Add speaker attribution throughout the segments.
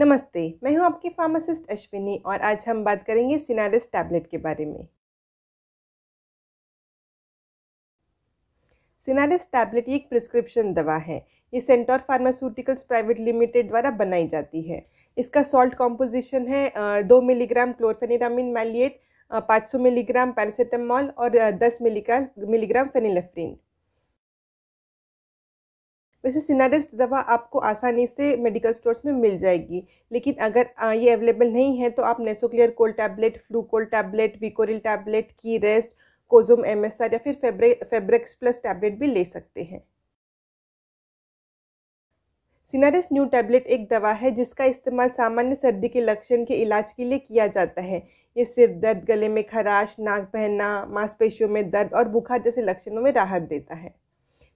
Speaker 1: नमस्ते मैं हूं आपकी फार्मासिस्ट अश्विनी और आज हम बात करेंगे सिनारिस टैबलेट के बारे में सिनारिस टैबलेट एक प्रिस्क्रिप्शन दवा है ये सेंटोर फार्मास्यूटिकल्स प्राइवेट लिमिटेड द्वारा बनाई जाती है इसका सॉल्ट कॉम्पोजिशन है दो मिलीग्राम क्लोरफेनिरामिन मैलिएट सौ मिलीग्राम पैरासीटामॉल और दस मिलीग्राम मिलीग्राम फेनिलेफ्रिन वैसे सिनारिस दवा आपको आसानी से मेडिकल स्टोर्स में मिल जाएगी लेकिन अगर ये अवेलेबल नहीं है तो आप Nasoclear cold tablet Flucol tablet Wikoryl tablet की रेस्ट कोजोम एम एस आर या फिर फेब्रे फेब्रिक्स प्लस टैबलेट भी ले सकते हैं सिनारिस न्यू टैबलेट एक दवा है जिसका इस्तेमाल सामान्य सर्दी के लक्षण के इलाज के लिए किया जाता है ये सिर दर्द गले में खराश नाक बहना मांसपेशियों में दर्द और बुखार जैसे लक्षणों में राहत देता है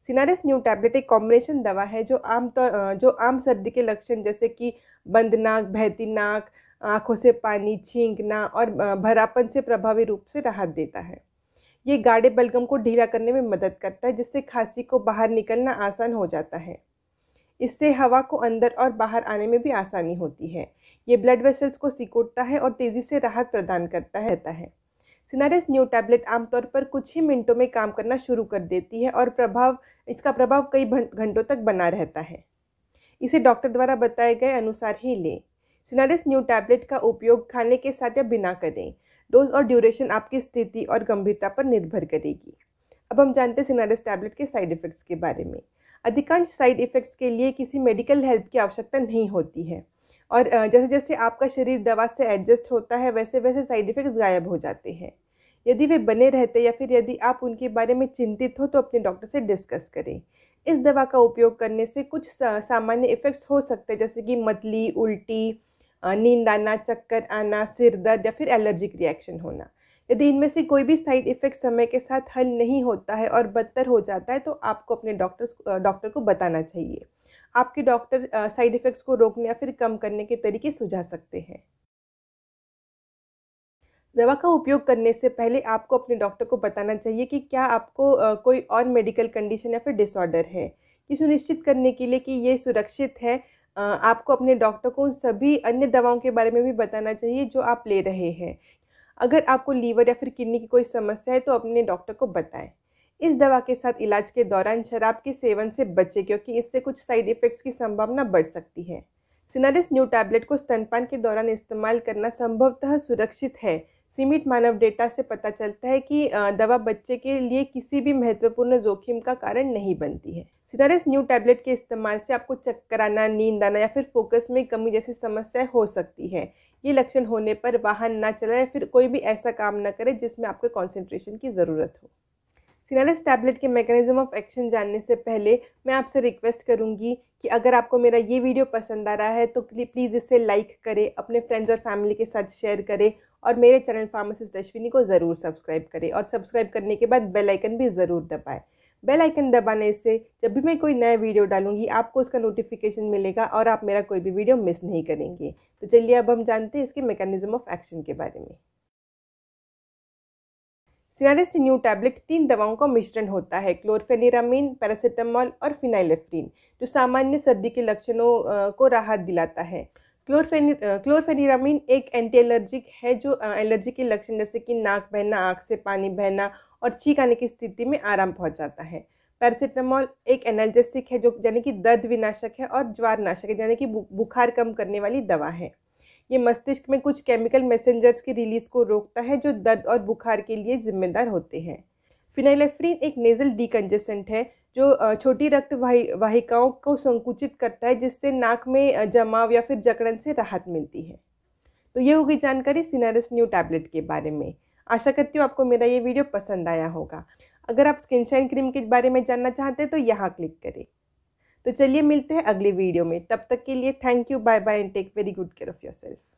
Speaker 1: सिनारिस न्यू टैबलेट एक कॉम्बिनेशन दवा है जो आम तो, जो आम सर्दी के लक्षण जैसे कि बंद नाक बहती नाक आँखों से पानी छींकना और भरापन से प्रभावी रूप से राहत देता है ये गाढ़े बलगम को ढीला करने में मदद करता है जिससे खांसी को बाहर निकलना आसान हो जाता है इससे हवा को अंदर और बाहर आने में भी आसानी होती है ये ब्लड वेसल्स को सिकोड़ता है और तेज़ी से राहत प्रदान करता रहता है सिनारिस न्यू टैबलेट आमतौर पर कुछ ही मिनटों में काम करना शुरू कर देती है और प्रभाव इसका प्रभाव कई घंटों तक बना रहता है इसे डॉक्टर द्वारा बताए गए अनुसार ही लें सिनारिस न्यू टैबलेट का उपयोग खाने के साथ या बिना करें डोज और ड्यूरेशन आपकी स्थिति और गंभीरता पर निर्भर करेगी अब हम जानते हैं सिनारिस टैबलेट के साइड इफ़ेक्ट्स के बारे में अधिकांश साइड इफ़ेक्ट्स के लिए किसी मेडिकल हेल्प की आवश्यकता नहीं होती है और जैसे जैसे आपका शरीर दवा से एडजस्ट होता है वैसे वैसे साइड इफ़ेक्ट्स गायब हो जाते हैं यदि वे बने रहते या फिर यदि आप उनके बारे में चिंतित हो तो अपने डॉक्टर से डिस्कस करें इस दवा का उपयोग करने से कुछ सामान्य इफ़ेक्ट्स हो सकते हैं जैसे कि मतली उल्टी नींद आना चक्कर आना सिर दर्द या फिर एलर्जिक रिएक्शन होना यदि इनमें से कोई भी साइड इफ़ेक्ट समय के साथ हल नहीं होता है और बदतर हो जाता है तो आपको अपने डॉक्टर डॉक्टर को बताना चाहिए आपके डॉक्टर साइड इफ़ेक्ट्स को रोकने या फिर कम करने के तरीके सुझा सकते हैं दवा का उपयोग करने से पहले आपको अपने डॉक्टर को बताना चाहिए कि क्या आपको कोई और मेडिकल कंडीशन या फिर डिसऑर्डर है ये सुनिश्चित करने के लिए कि ये सुरक्षित है आपको अपने डॉक्टर को उन सभी अन्य दवाओं के बारे में भी बताना चाहिए जो आप ले रहे हैं अगर आपको लीवर या फिर किडनी की कोई समस्या है तो अपने डॉक्टर को बताएं इस दवा के साथ इलाज के दौरान शराब के सेवन से बचें क्योंकि इससे कुछ साइड इफ़ेक्ट्स की संभावना बढ़ सकती है सिनारिस न्यू टैबलेट को स्तनपान के दौरान इस्तेमाल करना संभवतः सुरक्षित है सीमित मानव डेटा से पता चलता है कि दवा बच्चे के लिए किसी भी महत्वपूर्ण जोखिम का कारण नहीं बनती है सिनारिस न्यू टैबलेट के इस्तेमाल से आपको चक्कर आना नींद आना या फिर फोकस में कमी जैसी समस्याएं हो सकती है ये लक्षण होने पर वाहन ना चलाए या फिर कोई भी ऐसा काम ना करें जिसमें आपको कॉन्सेंट्रेशन की ज़रूरत हो सिनालिस टैबलेट के मैकेनिज्म ऑफ एक्शन जानने से पहले मैं आपसे रिक्वेस्ट करूंगी कि अगर आपको मेरा ये वीडियो पसंद आ रहा है तो प्लीज़ इसे लाइक करें अपने फ्रेंड्स और फैमिली के साथ शेयर करें और मेरे चैनल फार्मासिस्ट अश्विनी को ज़रूर सब्सक्राइब करें और सब्सक्राइब करने के बाद बेल आइकन भी ज़रूर दबाएं बेल आइकन दबाने से जब भी मैं कोई नया वीडियो डालूंगी आपको उसका नोटिफिकेशन मिलेगा और आप मेरा कोई भी वीडियो मिस नहीं करेंगे तो चलिए अब हम जानते हैं इसके मेकनिज़म ऑफ एक्शन के बारे में सिनारिस्ट न्यू टैबलेट तीन दवाओं का मिश्रण होता है क्लोरफेनिरामिन पैरासीटामॉल और फिनाइलेफ्रिन जो सामान्य सर्दी के लक्षणों को राहत दिलाता है क्लोरफेनी क्लोरफेनिरामिन uh, एक एंटी एलर्जिक है जो एलर्जी uh, के लक्षण जैसे कि नाक बहना आँख से पानी बहना और छींक आने की स्थिति में आराम पहुंचाता है पैरासीटामोल एक एनाल्जेसिक है जो यानी कि दर्द विनाशक है और ज्वारनाशक है यानी कि बुखार कम करने वाली दवा है ये मस्तिष्क में कुछ केमिकल मैसेंजर्स की रिलीज को रोकता है जो दर्द और बुखार के लिए जिम्मेदार होते हैं फिनाइलेफ्रीन एक नेजल डिकंजेसेंट है जो छोटी रक्त वाहिकाओं को संकुचित करता है जिससे नाक में जमाव या फिर जकड़न से राहत मिलती है तो ये होगी जानकारी सिनारस न्यू टैबलेट के बारे में आशा करती हूँ आपको मेरा ये वीडियो पसंद आया होगा अगर आप स्किन शाइन क्रीम के बारे में जानना चाहते हैं तो यहाँ क्लिक करें तो चलिए मिलते हैं अगले वीडियो में तब तक के लिए thank you bye bye and take very good care of your self